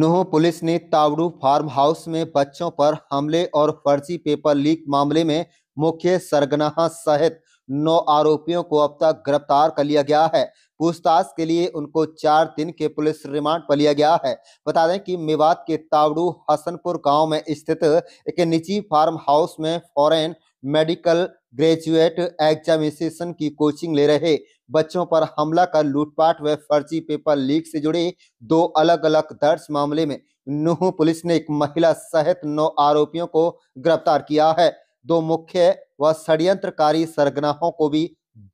नूह police ने Tauru farm house में बच्चों पर हमले और फर्जी पेपर लीक मामले में मुख्य सरगना सहित नौ आरोपियों को अब तक गिरफ्तार कर लिया गया है पूछताछ के लिए उनको चार दिन के पुलिस रिमांड पर लिया गया है बता दें कि मेवात के तावड़ू हसनपुर गांव में स्थित एक निजी फार्म हाउस में फॉरेन मेडिकल ग्रेजुएट एग्जामिनेशन की कोचिंग ले रहे बच्चों पर हमला कर लूटपाट व फर्जी पेपर लीक से जुड़े दो अलग अलग दर्ज मामले में नूह पुलिस ने एक महिला सहित नौ आरोपियों को गिरफ्तार किया है दो मुख्य व षड्यंत्रकारी सरगनाहों को भी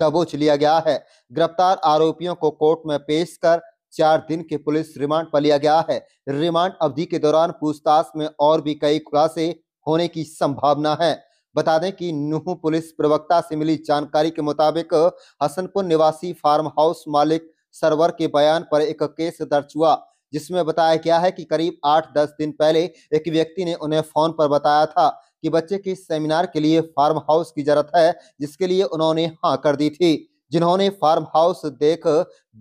दबोच लिया गया है गिरफ्तार आरोपियों को कोर्ट में पेश कर चार दिन के पुलिस रिमांड पर लिया गया है रिमांड अवधि के दौरान पूछताछ में और भी कई खुलासे होने की संभावना है बता दें कि नूह पुलिस प्रवक्ता से मिली जानकारी के मुताबिक हसनपुर निवासी फार्म हाउस मालिक सरवर के बयान पर एक केस दर्ज हुआ जिसमें बताया गया है कि करीब आठ दस दिन पहले एक व्यक्ति ने उन्हें फोन पर बताया था कि बच्चे के सेमिनार के लिए फार्म हाउस की जरूरत है जिसके लिए उन्होंने हाँ कर दी थी जिन्होंने फार्म हाउस देख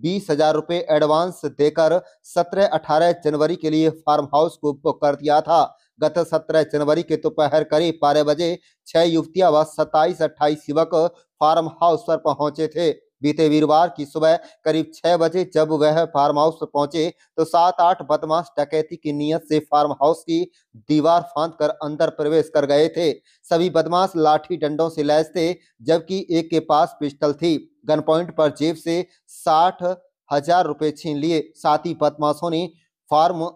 बीस हजार रुपए एडवांस देकर सत्रह अठारह जनवरी के लिए फार्म हाउस को बुक कर दिया था गत 17 जनवरी के दोपहर करीब बारह बजे छह युवतियां व सत्ताईस अट्ठाईस युवक फार्म हाउस पर पहुंचे थे बीते वीरवार की सुबह करीब छह बजे जब वह फार्म हाउस पर पहुंचे तो सात आठ बदमाश डकैती की नियत से फार्म हाउस की दीवार फांद कर अंदर प्रवेश कर गए थे सभी बदमाश लाठी डंडों से लैस थे जबकि एक के पास पिस्टल थी गन पॉइंट पर जेब से साठ हजार रुपए छीन लिए साथ ही बदमाशों ने फार्म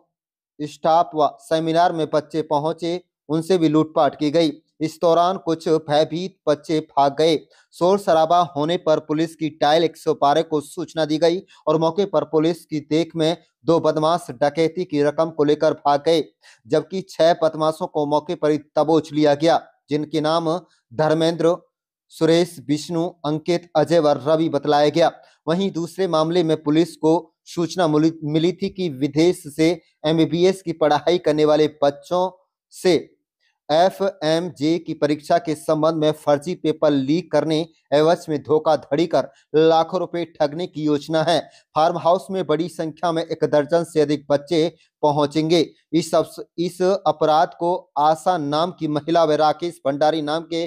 स्टाफ व सेमिनार में बच्चे पहुंचे उनसे भी लूटपाट की गई इस दौरान कुछ भयभीत बच्चे भाग गए शोर शराबा होने पर पुलिस की टाइल एक को सूचना दी गई और मौके पर पुलिस की देख में दो बदमाश डकैती की रकम को लेकर भाग गए जबकि छह बदमाशों को मौके पर ही दबोच लिया गया जिनके नाम धर्मेंद्र सुरेश विष्णु अंकित अजय व रवि बतलाया गया वहीं दूसरे मामले में पुलिस को सूचना मिली थी कि विदेश से एमबीबीएस की पढ़ाई करने वाले बच्चों से एफ एम जे की परीक्षा के संबंध में फर्जी पेपर लीक करने एवज में धोखाधड़ी कर लाखों रुपए ठगने की योजना है फार्म हाउस में बड़ी संख्या में एक दर्जन से अधिक बच्चे पहुंचेंगे इस इस अपराध को आशा नाम की महिला व राकेश भंडारी नाम के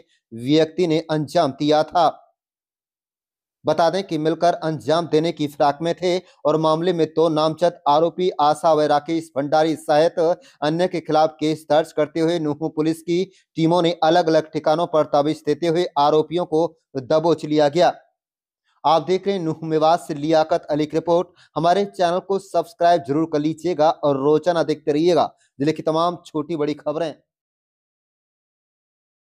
व्यक्ति ने अंजाम दिया था बता दें कि मिलकर अंजाम देने की फिराक में थे और मामले में तो नामचद आरोपी आशा व राकेश भंडारी सहित अन्य के खिलाफ केस दर्ज करते हुए नुह पुलिस की टीमों ने अलग अलग ठिकानों पर ताबिज देते हुए आरोपियों को दबोच लिया गया आप देख रहे हैं नूह से लियाकत अली की रिपोर्ट हमारे चैनल को सब्सक्राइब जरूर कर लीजिएगा और रोजाना देखते रहिएगा जिले की तमाम छोटी बड़ी खबरें